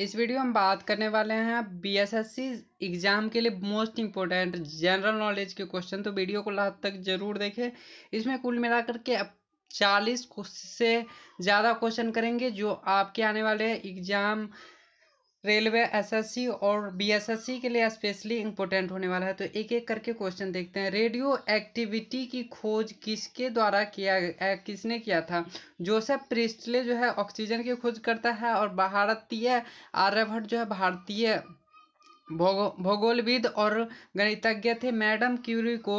इस वीडियो हम बात करने वाले हैं B S S C exam के लिए मोस्ट इम्पोर्टेंट जनरल नॉलेज के क्वेश्चन तो वीडियो को लास्ट तक जरूर देखें इसमें कुल मिलाकर के अब चालीस से ज़्यादा क्वेश्चन करेंगे जो आपके आने वाले एग्ज़ाम रेलवे एसएससी और बीएसएससी के लिए स्पेशली इम्पोर्टेंट होने वाला है तो एक एक करके क्वेश्चन देखते हैं रेडियो एक्टिविटी की खोज किसके द्वारा किया किसने किया था जोसेफ प्रिस्टले जो है ऑक्सीजन की खोज करता है और भारतीय आर्यभट्ट जो है भारतीय भौगो भूगोलविद और गणितज्ञ थे मैडम क्यूरी को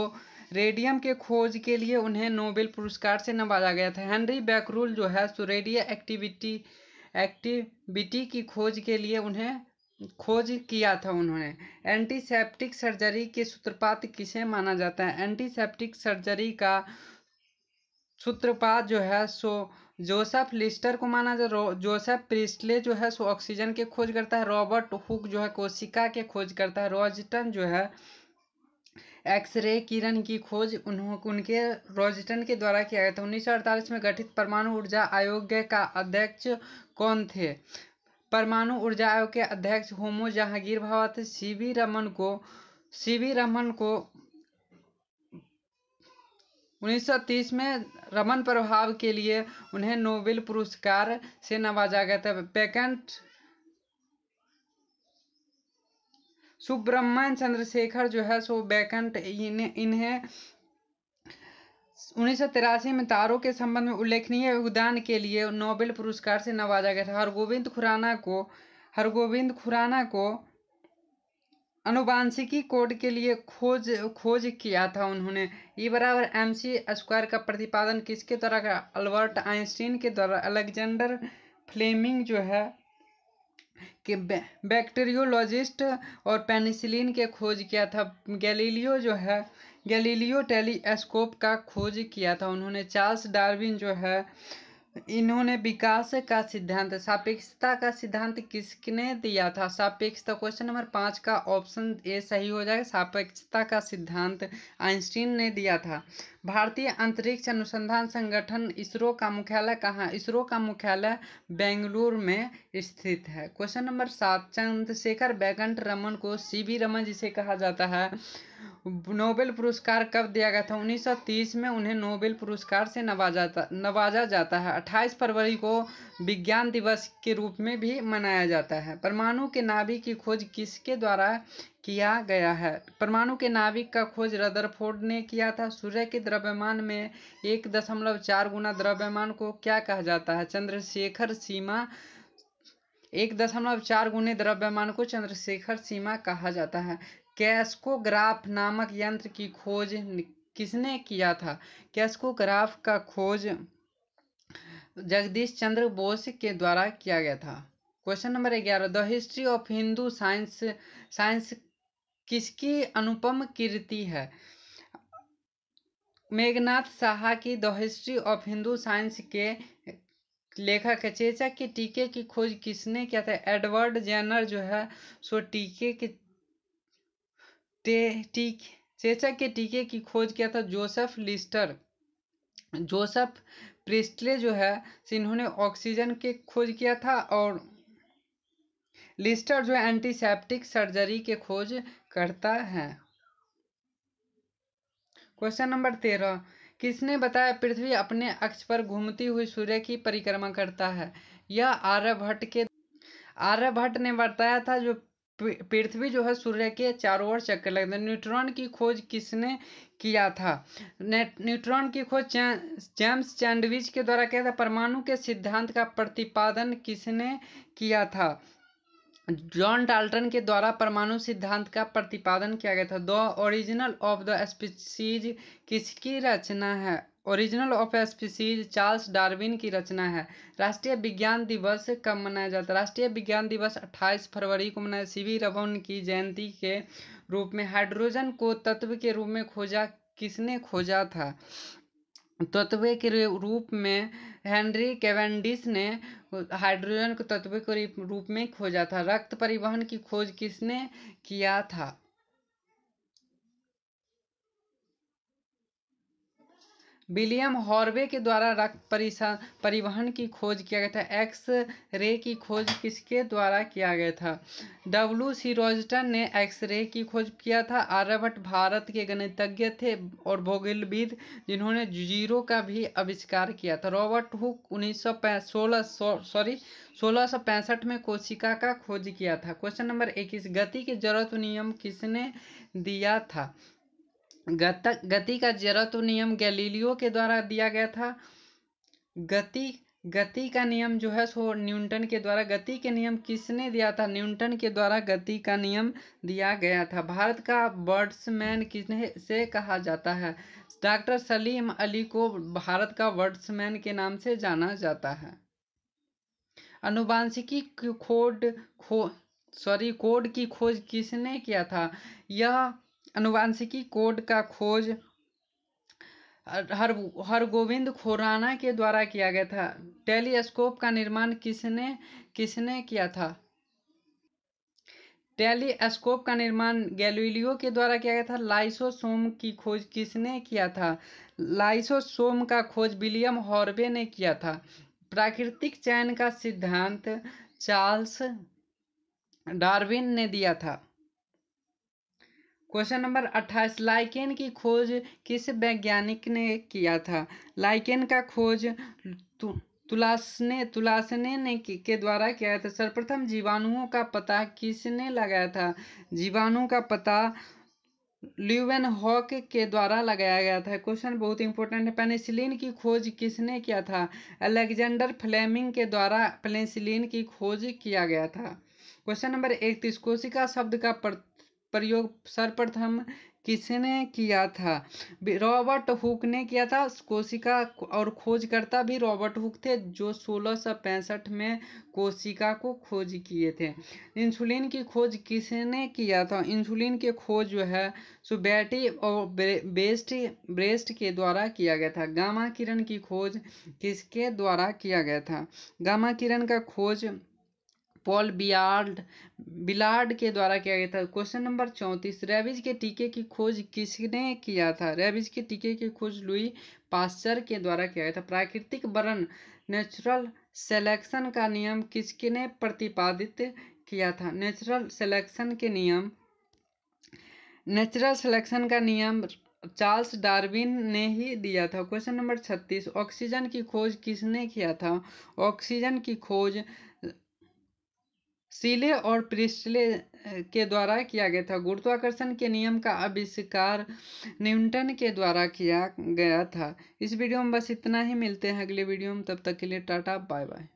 रेडियम के खोज के लिए उन्हें नोबेल पुरस्कार से नवाजा गया था हेनरी बैकरूल जो है सो रेडियो एक्टिविटी एक्टिविटी की खोज के लिए उन्हें खोज किया था उन्होंने एंटीसेप्टिक सर्जरी के सूत्रपात किसे माना जाता है एंटीसेप्टिक सर्जरी का सूत्रपात जो है सो जोसेफ लिस्टर को माना जाए जोसेफ प्रिस्टले जो है सो ऑक्सीजन के खोज करता है रॉबर्ट हुक जो है कोशिका के खोज करता है रॉजटन जो है एक्सरे किरण की खोज उन्होंने उनके रोजिटन के द्वारा किया गया था उन्नीस में गठित परमाणु ऊर्जा आयोग का अध्यक्ष कौन थे परमाणु ऊर्जा आयोग के अध्यक्ष होमो जहांगीर भावत सी वी रमन को सी वी रमन को 1930 में रमन प्रभाव के लिए उन्हें नोबेल पुरस्कार से नवाजा गया था पेकेंट सुब्रमण्य चंद्रशेखर जो है सो वैकंट इन इन्हें उन्नीस में तारों के संबंध में उल्लेखनीय योगदान के लिए नोबेल पुरस्कार से नवाजा गया था हरगोविंद खुराना को हरगोविंद खुराना को अनुवांशिकी कोड के लिए खोज खोज किया था उन्होंने ई बराबर एम सी स्क्वायर का प्रतिपादन किसके द्वारा अल्बर्ट आइंस्टीन के द्वारा अलेक्जेंडर फ्लेमिंग जो है कि बैक्टीरियोलॉजिस्ट और पेनिसिलिन के खोज किया था गैलीलियो जो है गैलीलियो टेलीस्कोप का खोज किया था उन्होंने चार्ल्स डार्विन जो है इन्होंने विकास का सिद्धांत सापेक्षता का सिद्धांत किसने दिया था सापेक्षता क्वेश्चन नंबर पाँच का ऑप्शन ए सही हो जाएगा सापेक्षता का सिद्धांत आइंस्टीन ने दिया था भारतीय अंतरिक्ष अनुसंधान संगठन इसरो का मुख्यालय कहाँ इसरो का मुख्यालय बेंगलुरु में स्थित है क्वेश्चन नंबर सात चंद्रशेखर बैगंट रमन को सी वी रमन जिसे कहा जाता है नोबेल पुरस्कार कब दिया गया था 1930 में उन्हें नोबेल पुरस्कार से नवाजा नवाजा जाता है 28 फरवरी को विज्ञान दिवस के रूप में भी मनाया जाता है परमाणु के नाभिक की खोज किसके द्वारा किया गया है परमाणु के नाभिक का खोज रदरफोर्ड ने किया था सूर्य के द्रव्यमान में एक दशमलव चार गुना द्रव्यमान को क्या कहा जाता है चंद्रशेखर सीमा एक दशमलव चार गुने द्रव्यमान को चंद्रशेखर सीमा कहा जाता है कैस्कोग्राफ नामक यंत्र की खोज किसने किया था कैस्कोग्राफ का खोज जगदीश चंद्र बोस के द्वारा किया गया था क्वेश्चन नंबर ग्यारह the history of Hindu science science किसकी अनुपम कीर्ति है मेघनाथ साहा की the history of Hindu science के लेखक चेचक के टीके की खोज किसने किया था एडवर्ड जेनर जो है सो टीके के टे, टीक चेचक के टीके की खोज किया था जोसेफ लिस्टर जोसेफ प्रिस्टले जो है इन्होंने ऑक्सीजन के खोज किया था और लिस्टर जो एंटीसेप्टिक सर्जरी के खोज करता है क्वेश्चन नंबर तेरह किसने बताया पृथ्वी अपने अक्ष पर घूमती हुई सूर्य की परिक्रमा करता है यह आर्यभट्ट के आर्यभट्ट ने बताया था जो पृथ्वी जो है सूर्य के चारों ओर चक्कर लगते हैं न्यूट्रॉन की खोज किसने किया था न्यूट्रॉन की खोज जेम्स चैंडविच के द्वारा किया था परमाणु के सिद्धांत का प्रतिपादन किसने किया था जॉन डाल्टन के द्वारा परमाणु सिद्धांत का प्रतिपादन किया गया था the original of the species किसकी रचना है original of species Charles Darwin की रचना है राष्ट्रीय विज्ञान दिवस कब मनाया जाता है राष्ट्रीय विज्ञान दिवस 28 फरवरी को मनाया सी वी रवन की जयंती के रूप में हाइड्रोजन को तत्व के रूप में खोजा किसने खोजा था तत्व के रूप में हेनरी कैवेंडिस ने हाइड्रोजन को तत्व के रूप में खोजा था रक्त परिवहन की खोज किसने किया था विलियम हॉर्वे के द्वारा रक्त परिवहन की खोज किया गया था एक्स रे की खोज किसके द्वारा किया गया था डब्ल्यू सी रोजटन ने एक्स रे की खोज किया था आर्यभट्ट भारत के गणितज्ञ थे और भौगोलविद जिन्होंने जीरो का भी आविष्कार किया था रॉबर्ट हुक उन्नीस सौ सोलह सॉरी सोलह सौ पैंसठ में कोशिका का खोज किया था क्वेश्चन नंबर इक्कीस गति के जरूरत नियम किसने दिया था गति का जड़त्व नियम गैलीलियो के द्वारा दिया गया था गति गति का नियम जो है सो न्यूटन के द्वारा गति के नियम किसने दिया था न्यूटन के द्वारा गति का नियम दिया गया था भारत का वर्ड्समैन किसने से कहा जाता है डॉक्टर सलीम अली को भारत का वर्ड्समैन के नाम से जाना जाता है अनुवांशिकी खोड खो सॉरी कोड की खोज किसने किया था यह अनुवांशिकी कोड का खोज हर हर गोविंद खोराना के द्वारा किया गया था टेलीस्कोप का निर्माण किसने किसने किया था टेलीस्कोप का निर्माण गैलीलियो के द्वारा किया गया था लाइसोसोम की खोज किसने किया था लाइसोसोम का खोज विलियम हॉर्वे ने किया था प्राकृतिक चयन का सिद्धांत चार्ल्स डार्विन ने दिया था क्वेश्चन नंबर अट्ठाईस लाइकेन की खोज किस वैज्ञानिक ने किया था लाइकेन का खोज तु, तुलासने तुलासने ने के द्वारा किया था सर्वप्रथम जीवाणुओं का पता किसने लगाया था जीवाणु का पता ल्यूवेन हॉक के द्वारा लगाया गया था क्वेश्चन बहुत इंपॉर्टेंट है पेनिसिलिन की खोज किसने किया था अलेक्जेंडर फ्लेमिंग के द्वारा पेनिसिलिन की खोज किया गया था क्वेश्चन नंबर इकतीस कोशिका शब्द का प्रयोग सर्वप्रथम किसने किया था रॉबर्ट हुक ने किया था कोशिका और खोजकर्ता भी रॉबर्ट हुक थे जो सोलह में कोशिका को खोज किए थे इंसुलिन की खोज किसने किया था इंसुलिन की खोज जो है सो और बेस्ट ब्रेस्ट के द्वारा किया गया था गामा किरण की खोज किसके द्वारा किया गया था गामा किरण का खोज पॉल बियार्ड बिलार्ड के द्वारा किया गया था क्वेश्चन नंबर चौंतीस रेबिज के टीके की खोज किसने किया था रेबिज के टीके की खोज लुई पास्चर के द्वारा किया गया था प्राकृतिक वरण नेचुरल सेलेक्शन का नियम किसने प्रतिपादित किया था नेचुरल सेलेक्शन के नियम नेचुरल सेलेक्शन का नियम चार्ल्स डार्विन ने ही दिया था क्वेश्चन नंबर छत्तीस ऑक्सीजन की खोज किसने किया था ऑक्सीजन की खोज सीले और प्रिस्टले के द्वारा किया गया था गुरुत्वाकर्षण के नियम का आविष्कार न्यूटन के द्वारा किया गया था इस वीडियो में बस इतना ही मिलते हैं अगले वीडियो में तब तक के लिए टाटा बाय बाय